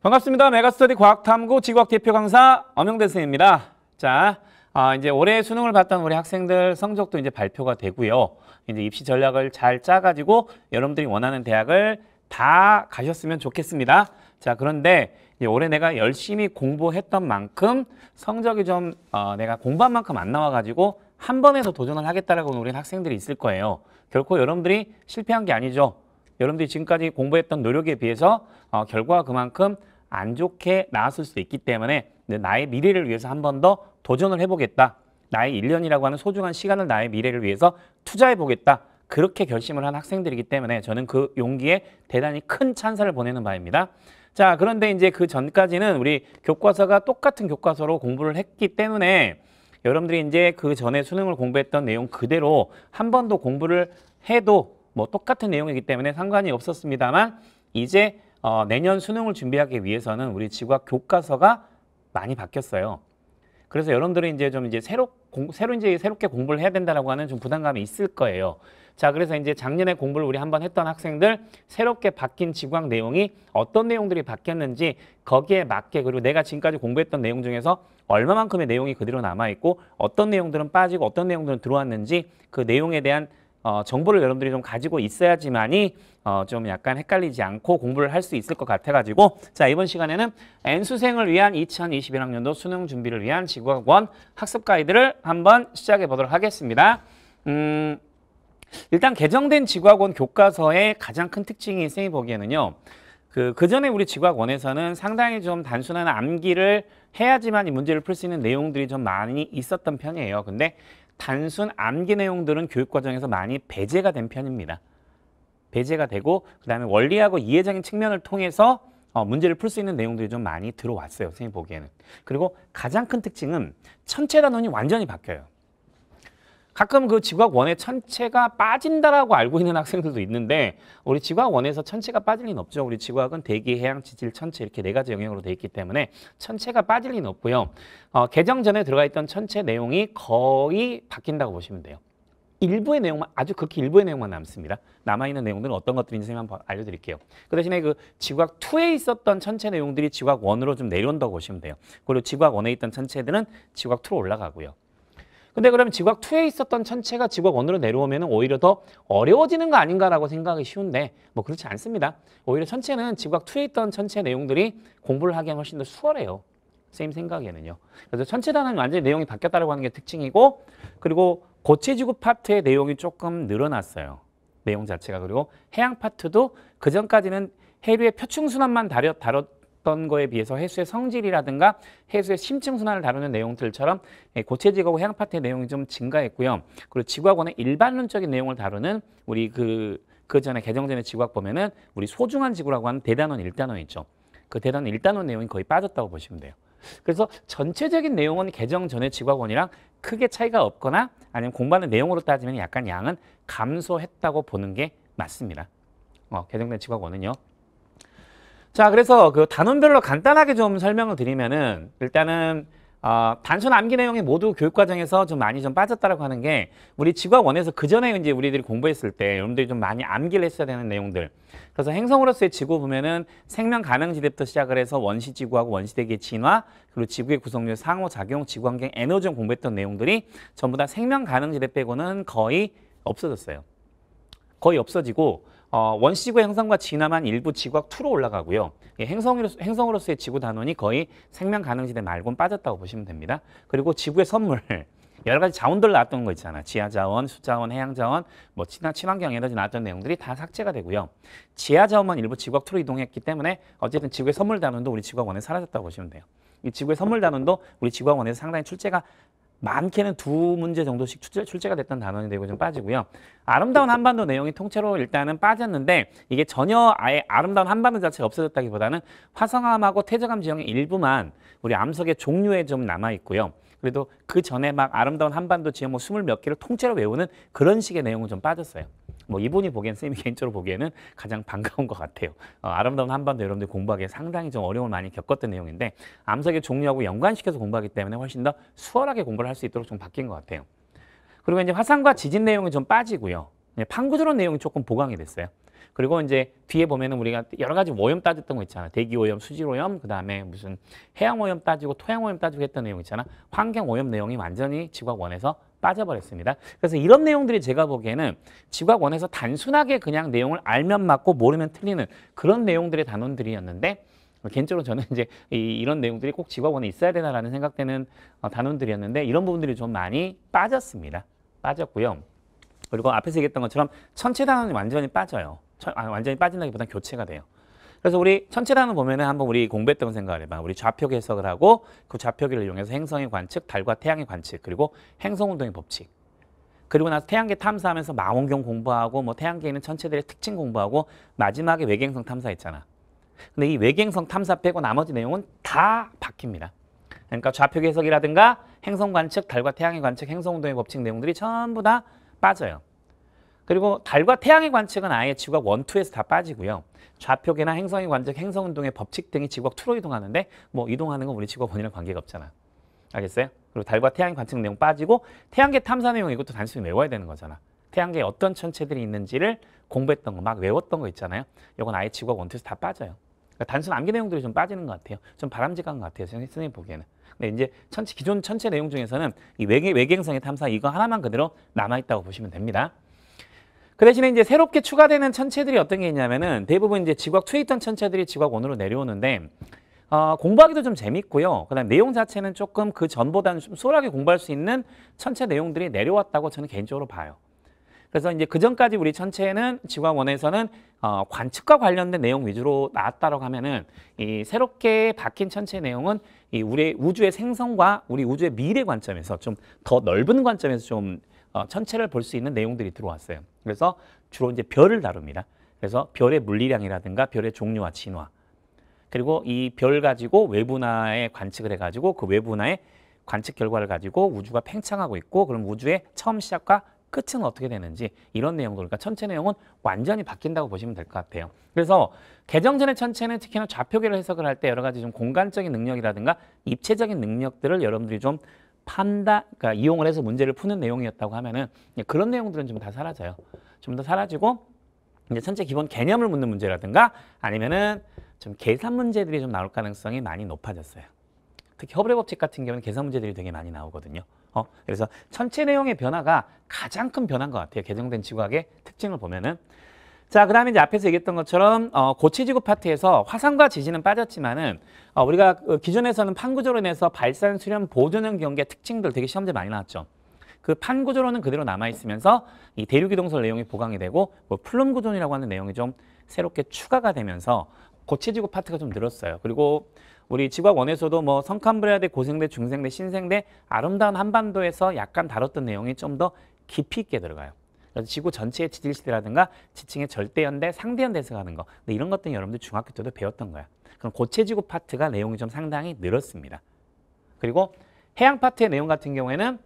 반갑습니다. 메가스터디 과학탐구 지구학 대표 강사 엄영대 선생입니다. 자, 아, 이제 올해 수능을 봤던 우리 학생들 성적도 이제 발표가 되고요. 이제 입시 전략을 잘 짜가지고 여러분들이 원하는 대학을 다 가셨으면 좋겠습니다. 자, 그런데 올해 내가 열심히 공부했던 만큼 성적이 좀 어, 내가 공부한 만큼 안 나와가지고 한 번에서 도전을 하겠다라고 우리 학생들이 있을 거예요. 결코 여러분들이 실패한 게 아니죠. 여러분들이 지금까지 공부했던 노력에 비해서 어, 결과가 그만큼 안 좋게 나왔을 수 있기 때문에 나의 미래를 위해서 한 번 더 도전을 해보겠다. 나의 1년이라고 하는 소중한 시간을 나의 미래를 위해서 투자해보겠다. 그렇게 결심을 한 학생들이기 때문에 저는 그 용기에 대단히 큰 찬사를 보내는 바입니다. 자, 그런데 이제 그 전까지는 우리 교과서가 똑같은 교과서로 공부를 했기 때문에 여러분들이 이제 그 전에 수능을 공부했던 내용 그대로 한 번 더 공부를 해도 뭐 똑같은 내용이기 때문에 상관이 없었습니다만 이제 어, 내년 수능을 준비하기 위해서는 우리 지구학 교과서가 많이 바뀌었어요. 그래서 여러분들은 이제 좀 이제 새로 공, 새로 이제 새롭게 공부를 해야 된다라고 하는 좀 부담감이 있을 거예요. 자, 그래서 이제 작년에 공부를 우리 한번 했던 학생들 새롭게 바뀐 지구학 내용이 어떤 내용들이 바뀌었는지 거기에 맞게 그리고 내가 지금까지 공부했던 내용 중에서 얼마만큼의 내용이 그대로 남아 있고 어떤 내용들은 빠지고 어떤 내용들은 들어왔는지 그 내용에 대한 어, 정보를 여러분들이 좀 가지고 있어야지만이 어, 좀 약간 헷갈리지 않고 공부를 할 수 있을 것 같아가지고 자 이번 시간에는 N수생을 위한 2021학년도 수능 준비를 위한 지구학원 학습 가이드를 한번 시작해 보도록 하겠습니다. 음, 일단 개정된 지구학원 교과서의 가장 큰 특징이 생이 보기에는요. 그, 그 전에 우리 지구학원에서는 상당히 좀 단순한 암기를 해야지만 이 문제를 풀 수 있는 내용들이 좀 많이 있었던 편이에요. 근데 단순 암기 내용들은 교육 과정에서 많이 배제가 된 편입니다. 배제가 되고 그다음에 원리하고 이해적인 측면을 통해서 어, 문제를 풀 수 있는 내용들이 좀 많이 들어왔어요. 선생님 보기에는. 그리고 가장 큰 특징은 천체 단원이 완전히 바뀌어요. 가끔 그지구학 원의 천체가 빠진다라고 알고 있는 학생들도 있는데 우리 지구학 원에서 천체가 빠질 리는 없죠. 우리 지구학은 대기, 해양, 지질, 천체 이렇게 네 가지 영역으로 되어 있기 때문에 천체가 빠질 리는 없고요. 어, 개정 전에 들어가 있던 천체 내용이 거의 바뀐다고 보시면 돼요. 일부의 내용만 아주 극히 일부의 내용만 남습니다. 남아 있는 내용들은 어떤 것들인지 한번 알려드릴게요. 그 대신에 그지구학 2에 있었던 천체 내용들이 지구학 1으로 좀 내려온다고 보시면 돼요. 그리고 지구학 1에 있던 천체들은 지구학 2로 올라가고요. 근데 그러면 지각 2에 있었던 천체가 지각 1으로 내려오면 오히려 더 어려워지는 거 아닌가라고 생각하기 쉬운데 뭐 그렇지 않습니다. 오히려 천체는 지각 2에 있던 천체 내용들이 공부를 하기엔 훨씬 더 수월해요. 쌤 생각에는요. 그래서 천체단은 완전히 내용이 바뀌었다고 하는 게 특징이고 그리고 고체 지구 파트의 내용이 조금 늘어났어요. 내용 자체가 그리고 해양 파트도 그전까지는 해류의 표층순환만 다뤘, 다뤘, 어떤 거에 비해서 해수의 성질이라든가 해수의 심층 순환을 다루는 내용들처럼 예, 고체 지구하고 해양 파트의 내용이 좀 증가했고요. 그리고 지구학원의 일반론적인 내용을 다루는 우리 그그 그 전에 개정 전에 지구학 보면은 우리 소중한 지구라고 하는 대단원 1단원 있죠. 그 대단원 1단원 내용이 거의 빠졌다고 보시면 돼요. 그래서 전체적인 내용은 개정 전의 지구학원이랑 크게 차이가 없거나 아니면 공부하는 내용으로 따지면 약간 양은 감소했다고 보는 게 맞습니다. 어, 개정된 지구학원은요. 자, 그래서 그 단원별로 간단하게 좀 설명을 드리면은 일단은 어, 단순 암기 내용이 모두 교육과정에서 좀 많이 좀 빠졌다라고 하는 게 우리 지구학원에서 그 전에 이제 우리들이 공부했을 때 여러분들이 좀 많이 암기를 했어야 되는 내용들. 그래서 행성으로서의 지구 보면은 생명 가능 지대부터 시작을 해서 원시 지구하고 원시대기 진화 그리고 지구의 구성률, 상호 작용, 지구 환경, 에너지 공부했던 내용들이 전부 다 생명 가능 지대 빼고는 거의 없어졌어요. 거의 없어지고 어, 원시구의 행성과 진화만 일부 지구학 2로 올라가고요. 예, 행성으로, 행성으로서의 지구 단원이 거의 생명 가능지대 말곤 빠졌다고 보시면 됩니다. 그리고 지구의 선물. 여러 가지 자원들 나왔던 거 있잖아. 지하 자원, 수자원, 해양 자원, 뭐 친화, 친환경 에너지 나왔던 내용들이 다 삭제가 되고요. 지하 자원만 일부 지구학 2로 이동했기 때문에 어쨌든 지구의 선물 단원도 우리 지구학원에 사라졌다고 보시면 돼요. 이 지구의 선물 단원도 우리 지구학원에서 상당히 출제가 많게는 두 문제 정도씩 출제, 가 됐던 단원이 되고 좀 빠지고요. 아름다운 한반도 내용이 통째로 일단은 빠졌는데 이게 전혀 아예 아름다운 한반도 자체가 없어졌다기보다는 화성암하고 태저암 지형의 일부만 우리 암석의 종류에 좀 남아 있고요. 그래도 그 전에 막 아름다운 한반도 지형 뭐 스물 몇 개를 통째로 외우는 그런 식의 내용은 좀 빠졌어요. 뭐 이분이 보기엔 선생님이 개인적으로 보기에는 가장 반가운 것 같아요. 어, 아름다운 한반도 여러분들 공부하기에 상당히 좀 어려움을 많이 겪었던 내용인데 암석의 종류하고 연관시켜서 공부하기 때문에 훨씬 더 수월하게 공부를 할 수 있도록 좀 바뀐 것 같아요. 그리고 이제 화산과 지진 내용이 좀 빠지고요. 판구조론 내용이 조금 보강이 됐어요. 그리고 이제 뒤에 보면은 우리가 여러 가지 오염 따졌던 거 있잖아. 대기 오염, 수질 오염, 그다음에 무슨 해양 오염 따지고 토양 오염 따지고 했던 내용 있잖아. 환경 오염 내용이 완전히 지구학원에서 빠져버렸습니다. 그래서 이런 내용들이 제가 보기에는 지각원에서 단순하게 그냥 내용을 알면 맞고 모르면 틀리는 그런 내용들의 단원들이었는데 뭐 개인적으로 저는 이제 이, 런 내용들이 꼭 직업원에 있어야 되나라는 생각되는 어, 단원들이었는데 이런 부분들이 좀 많이 빠졌습니다. 빠졌고요. 그리고 앞에서 얘기했던 것처럼 천체 단원이 완전히 빠져요. 아, 완전히 빠진다기보다는 교체가 돼요. 그래서 우리 천체라는 보면은 한번 우리 공부했던 생각을 해봐. 우리 좌표계 해석을 하고 그 좌표계를 이용해서 행성의 관측, 달과 태양의 관측, 그리고 행성운동의 법칙. 그리고 나서 태양계 탐사하면서 망원경 공부하고 뭐 태양계에 있는 천체들의 특징 공부하고 마지막에 외계행성 탐사했잖아. 근데 이 외계행성 탐사 빼고 나머지 내용은 다 바뀝니다. 그러니까 좌표 계석이라든가 행성 관측, 달과 태양의 관측, 행성 운동의 법칙 내용들이 전부 다 빠져요. 그리고 달과 태양의 관측은 아예 지구각 원투에서다 빠지고요. 좌표계나 행성의 관측, 행성운동의 법칙 등이 지구각 투로 이동하는데 뭐 이동하는 건 우리 지구와 본인은 관계가 없잖아. 알겠어요? 그리고 달과 태양의 관측 내용 빠지고 태양계 탐사 내용 이것도 단순히 외워야 되는 거잖아. 태양계에 어떤 천체들이 있는지를 공부했던 거, 막 외웠던 거 있잖아요. 이건 아예 지구각 원투에서 다 빠져요. 그러니까 단순 암기 내용들이 좀 빠지는 것 같아요. 좀 바람직한 것 같아요. 선생님 보기에는. 근데 이제 천체, 기존 천체 내용 중에서는 이 외계, 외계행성의 탐사 이거 하나만 그대로 남아있다고 보시면 됩니다. 그 대신에 이제 새롭게 추가되는 천체들이 어떤 게 있냐면은 대부분 이제 지각 구 2에 있던 천체들이 지구학 1으로 내려오는데 어, 공부하기도 좀 재밌고요. 그다음 내용 자체는 조금 그 전보다는 좀 수월하게 공부할 수 있는 천체 내용들이 내려왔다고 저는 개인적으로 봐요. 그래서 이제 그 전까지 우리 천체는 지구학원에서는 어, 관측과 관련된 내용 위주로 나왔다라고 하면은 이 새롭게 바뀐 천체 내용은 이 우리 우주의 생성과 우리 우주의 미래 관점에서 좀 더 넓은 관점에서 좀 어, 천체를볼 수 있는 내용들이 들어왔어요. 그래서 주로 이제 별을 다룹니다. 그래서 별의 물리량이라든가 별의 종류와 진화 그리고 이 별 가지고 외부나에 관측을 해가지고 그외부나의 관측 결과를 가지고 우주가 팽창하고 있고 그럼 우주의 처음 시작과 끝은 어떻게 되는지 이런 내용도 그러니까 천체 내용은 완전히 바뀐다고 보시면 될 것 같아요. 그래서 개정전의 천체는 특히나 좌표계를 해석을 할 때 여러 가지 좀 공간적인 능력이라든가 입체적인 능력들을 여러분들이 좀 판다, 그러니까 이용을 해서 문제를 푸는 내용이었다고 하면은 그런 내용들은 좀 다 사라져요. 좀 더 사라지고 이제 천체 기본 개념을 묻는 문제라든가 아니면은 좀 계산 문제들이 좀 나올 가능성이 많이 높아졌어요. 특히 허블의 법칙 같은 경우는 계산 문제들이 되게 많이 나오거든요. 어, 그래서 천체 내용의 변화가 가장 큰 변화인 것 같아요. 개정된 지구학의 특징을 보면은 자, 그 다음에 이제 앞에서 얘기했던 것처럼 어, 고치지구 파트에서 화산과 지진은 빠졌지만은 어, 우리가 그 기존에서는 판구조로 인해서 발산, 수렴, 보존형 경계 특징들 되게 시험제 많이 나왔죠. 그 판구조로는 그대로 남아있으면서 이 대륙이동설 내용이 보강이 되고 뭐 플룸구조이라고 하는 내용이 좀 새롭게 추가가 되면서 고치지구 파트가 좀 늘었어요. 그리고 우리 지구학 원에서도 뭐 성캄브레아대, 고생대, 중생대, 신생대, 아름다운 한반도에서 약간 다뤘던 내용이 좀 더 깊이 있게 들어가요. 지구 전체의 지질시대라든가 지층의 절대연대, 상대연대에서 가는 거 이런 것들은 여러분들 중학교 때도 배웠던 거야. 그럼 고체지구 파트가 내용이 좀 상당히 늘었습니다. 그리고 해양 파트의 내용 같은 경우에는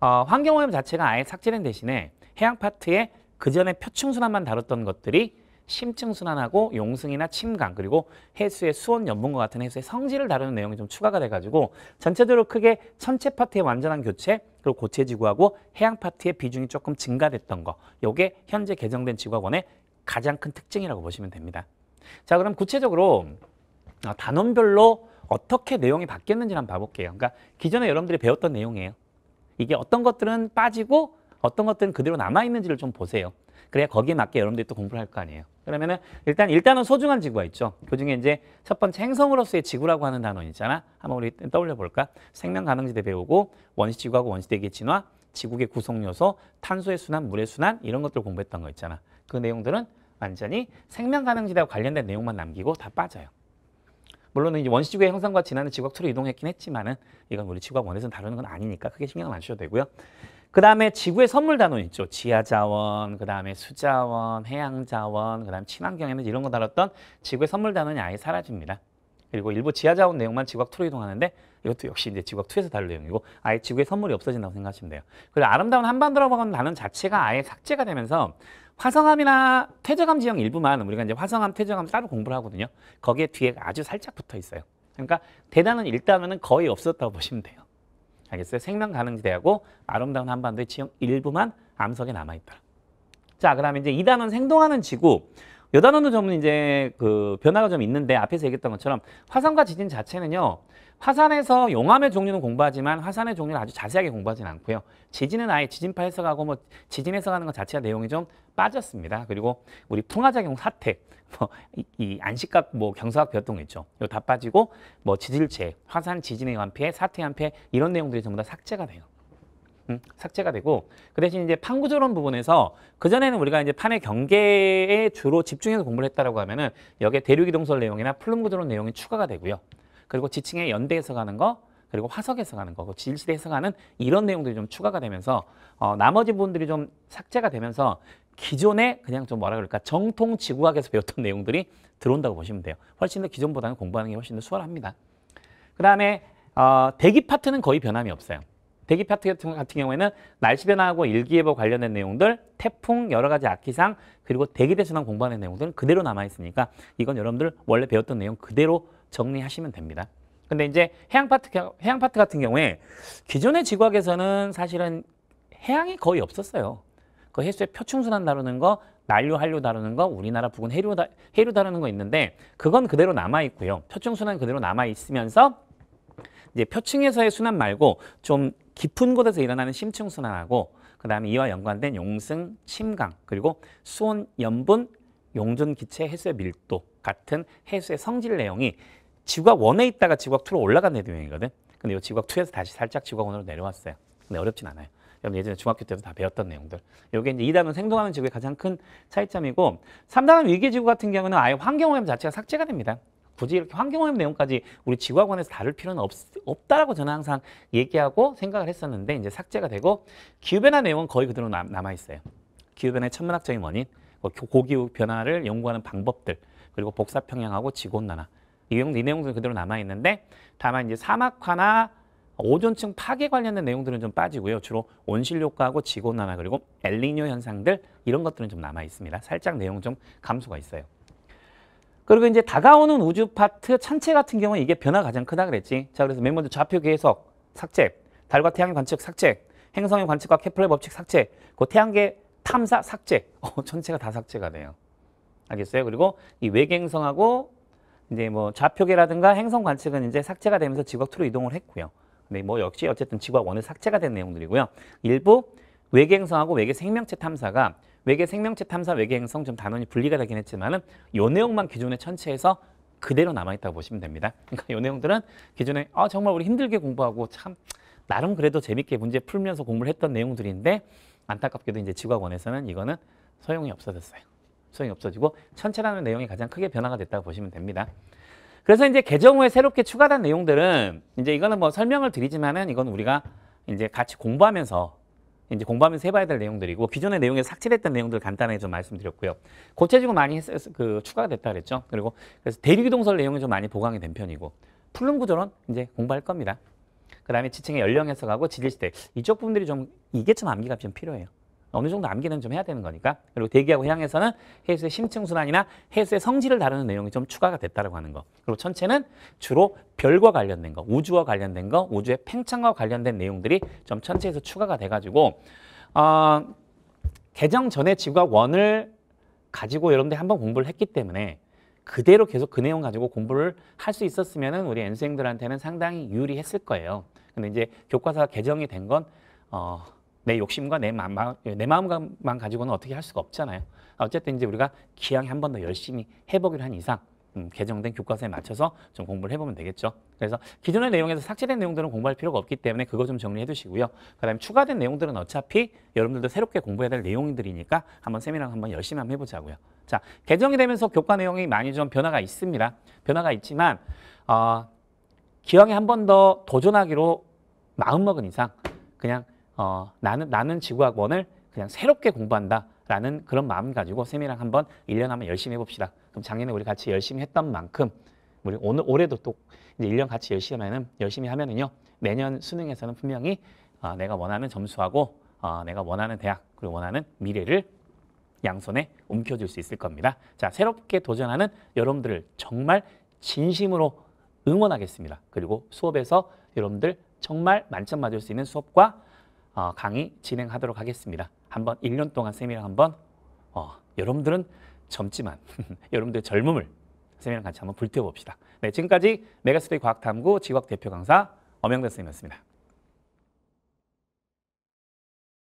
어, 환경오염 자체가 아예 삭제된 대신에 해양 파트에 그 전에 표층순환만 다뤘던 것들이 심층순환하고 용승이나 침강 그리고 해수의 수온 연분과 같은 해수의 성질을 다루는 내용이 좀 추가가 돼가지고 전체적으로 크게 천체 파트의 완전한 교체 또 고체 지구하고 해양 파트의 비중이 조금 증가됐던 거 요게 현재 개정된 지구학원의 가장 큰 특징이라고 보시면 됩니다. 자 그럼 구체적으로 어, 단원별로 어떻게 내용이 바뀌었는지 한번 봐볼게요. 그러니까 기존에 여러분들이 배웠던 내용이에요. 이게 어떤 것들은 빠지고 어떤 것들은 그대로 남아있는지를 좀 보세요. 그래야 거기에 맞게 여러분들이 또 공부를 할 거 아니에요. 그러면은 일단 일단은 소중한 지구가 있죠. 그 중에 이제 첫 번째 행성으로서의 지구라고 하는 단어 있잖아. 한번 우리 떠올려 볼까? 생명 가능지대 배우고 원시 지구하고 원시 대기 진화, 지구의 구성 요소, 탄소의 순환, 물의 순환 이런 것들 공부했던 거 있잖아. 그 내용들은 완전히 생명 가능지대와 관련된 내용만 남기고 다 빠져요. 물론 이제 원시지구의 형성과 진화는 지구각 투로 이동했긴 했지만은 이건 우리 지구학 원에서 다루는 건 아니니까 크게 신경 안 쓰셔도 되고요. 그 다음에 지구의 선물 단원 있죠. 지하자원, 그 다음에 수자원, 해양자원, 그 다음에 친환경에너지 이런 거 다뤘던 지구의 선물 단원이 아예 사라집니다. 그리고 일부 지하자원 내용만 지구학 2로 이동하는데 이것도 역시 이제 지구학 2에서 다룰 내용이고 아예 지구의 선물이 없어진다고 생각하시면 돼요. 그리고 아름다운 한반도라고 하는 단어 자체가 아예 삭제가 되면서 화성암이나 퇴적암 지형 일부만 우리가 이제 화성암, 퇴적암 따로 공부를 하거든요. 거기에 뒤에 아주 살짝 붙어 있어요. 그러니까 대단은 일단은 원 거의 없었다고 보시면 돼요. 알겠어요? 생명 가능지대하고 아름다운 한반도의 지형 일부만 암석에 남아있다. 자, 그 다음에 이제 이단은 생동하는 지구. 요단원도전좀 이제 그 변화가 좀 있는데 앞에서 얘기했던 것처럼 화산과 지진 자체는요. 화산에서 용암의 종류는 공부하지만 화산의 종류를 아주 자세하게 공부하진 않고요. 지진은 아예 지진파 해석하고 뭐 지진 해석하는 것 자체가 내용이 좀 빠졌습니다. 그리고 우리 풍화작용 사태, 뭐 이 안식각 뭐 경사학 배웠 있죠. 이거 다 빠지고 뭐 지질체, 화산 지진의 연패 사태 연패 이런 내용들이 전부 다 삭제가 돼요. 음, 삭제가 되고 그 대신 이제 판구조론 부분에서 그 전에는 우리가 이제 판의 경계에 주로 집중해서 공부를 했다라고 하면은 여기에 대륙이동설 내용이나 플룸구조론 내용이 추가가 되고요. 그리고 지층의 연대에서 가는 거 그리고 화석에서 가는 거, 그 진실에서 가는 이런 내용들이 좀 추가가 되면서 어, 나머지 부분들이 좀 삭제가 되면서 기존에 그냥 좀 뭐라 그럴까 정통 지구학에서 배웠던 내용들이 들어온다고 보시면 돼요. 훨씬 더 기존보다는 공부하는 게 훨씬 더 수월합니다. 그 다음에 어, 대기 파트는 거의 변함이 없어요. 대기 파트 같은, 같은 경우에는 날씨 변화하고 일기예보 관련된 내용들, 태풍, 여러 가지 악기상, 그리고 대기대순환 공부하는 내용들은 그대로 남아있으니까 이건 여러분들 원래 배웠던 내용 그대로 정리하시면 됩니다. 근데 이제 해양 파트, 해양 파트 같은 경우에 기존의 지구학에서는 사실은 해양이 거의 없었어요. 그 해수의 표충순환 다루는 거, 난류, 한류 다루는 거, 우리나라 부근 해류, 다, 해류 다루는 거 있는데 그건 그대로 남아있고요. 표충순환 그대로 남아있으면서 이제 표층에서의 순환 말고 좀 깊은 곳에서 일어나는 심층순환하고 그 다음에 이와 연관된 용승, 침강, 그리고 수온, 염분, 용존 기체 해수의 밀도 같은 해수의 성질 내용이 지구각 원에 있다가 지구각 투로 올라간 내용이거든. 근데 이 지구각 투에서 다시 살짝 지구각 원으로 내려왔어요. 근데 어렵진 않아요. 여러분 예전에 중학교 때도 다 배웠던 내용들. 이게 이제 이단은 생동하는 지구의 가장 큰 차이점이고 삼단은 위기 지구 같은 경우는 아예 환경 오염 자체가 삭제가 됩니다. 굳이 이렇게 환경오염 내용까지 우리 지구학원에서 다룰 필요는 없, 없다라고 저는 항상 얘기하고 생각을 했었는데 이제 삭제가 되고 기후변화 내용은 거의 그대로 남, 남아있어요. 기후변화의 천문학적인 원인, 뭐 고기후 변화를 연구하는 방법들, 그리고 복사평양하고 지구온난화 이 내용도 이들은 그대로 남아있는데 다만 이제 사막화나 오존층 파괴 관련된 내용들은 좀 빠지고요. 주로 온실효과하고 지구온난화 그리고 엘리뇨 현상들 이런 것들은 좀 남아 있습니다. 살짝 내용 좀 감소가 있어요. 그리고 이제 다가오는 우주 파트 천체 같은 경우는 이게 변화가 가장 크다 그랬지. 자, 그래서 맨 먼저 좌표 계속 삭제, 달과 태양의 관측 삭제, 행성의 관측과 케플러의 법칙 삭제, 그 태양계 탐사 삭제. 어, 천체가 다 삭제가 돼요. 알겠어요? 그리고 이 외계행성하고 이제 뭐 좌표계라든가 행성 관측은 이제 삭제가 되면서 지구학2로 이동을 했고요. 근데 뭐 역시 어쨌든 지구학1은 삭제가 된 내용들이고요. 일부 외계행성하고 외계 생명체 탐사가 외계 생명체 탐사, 외계 행성 좀 단원이 분리가 되긴 했지만은 요 내용만 기존의 천체에서 그대로 남아있다고 보시면 됩니다. 그러니까 요 내용들은 기존에 아, 정말 우리 힘들게 공부하고 참 나름 그래도 재밌게 문제 풀면서 공부를 했던 내용들인데 안타깝게도 이제 지구학원에서는 이거는 소용이 없어졌어요. 소용이 없어지고 천체라는 내용이 가장 크게 변화가 됐다고 보시면 됩니다. 그래서 이제 개정 후에 새롭게 추가된 내용들은 이제 이거는 뭐 설명을 드리지만은 이건 우리가 이제 같이 공부하면서 이제 공부하면서 해봐야 될 내용들이고 기존의 내용에 삭제됐던 내용들 간단하게 좀 말씀드렸고요. 고체지고 많이 했, 그 추가가 됐다 그랬죠. 그리고 그래서 대리기동설 내용이 좀 많이 보강이 된 편이고 풀름 구조론 이제 공부할 겁니다. 그 다음에 지층의 연령 해석하고 지질시대 이쪽 부분들이 좀 이게 좀 암기가 좀 필요해요. 어느 정도 암기는 좀 해야 되는 거니까. 그리고 대기하고 해양에서는 해수의 심층순환이나 해수의 성질을 다루는 내용이 좀 추가가 됐다고 하는 거. 그리고 천체는 주로 별과 관련된 거, 우주와 관련된 거, 우주의 팽창과 관련된 내용들이 좀 천체에서 추가가 돼가지고 어, 개정 전에 지구가 원을 가지고 여러분들 한번 공부를 했기 때문에 그대로 계속 그 내용 가지고 공부를 할 수 있었으면 우리 N생들한테는 상당히 유리했을 거예요. 근데 이제 교과서 가 개정이 된 건 어, 내 욕심과 내, 마음, 예, 내 마음만 가지고는 어떻게 할 수가 없잖아요. 아, 어쨌든 이제 우리가 기왕에 한 번 더 열심히 해보기로 한 이상 음, 개정된 교과서에 맞춰서 좀 공부를 해보면 되겠죠. 그래서 기존의 내용에서 삭제된 내용들은 공부할 필요가 없기 때문에 그거 좀 정리해 두시고요. 그 다음에 추가된 내용들은 어차피 여러분들도 새롭게 공부해야 될 내용들이니까 한번 세미나 한 번 열심히 한번 해보자고요. 자, 개정이 되면서 교과 내용이 많이 좀 변화가 있습니다. 변화가 있지만 어, 기왕에 한 번 더 도전하기로 마음먹은 이상 그냥 어, 나는 나는 지구학원을 그냥 새롭게 공부한다. 라는 그런 마음 가지고 쌤이랑 한번 1년 한번 열심히 해봅시다. 그럼 작년에 우리 같이 열심히 했던 만큼 우리 오늘 올해도 또 이제 1년 같이 열심히 하면은 열심히 하면은요. 내년 수능에서는 분명히 어, 내가 원하는 점수하고 어, 내가 원하는 대학 그리고 원하는 미래를 양손에 움켜쥘 수 있을 겁니다. 자, 새롭게 도전하는 여러분들을 정말 진심으로 응원하겠습니다. 그리고 수업에서 여러분들 정말 만점 맞을 수 있는 수업과 어, 강의 진행하도록 하겠습니다. 한번 1년 동안 쌤이랑 한번 어, 여러분들은 젊지만 여러분들의 젊음을 쌤이랑 같이 한번 불태워봅시다. 네, 지금까지 메가스터디 과학탐구 지학 대표 강사 엄영대 쌤이었습니다.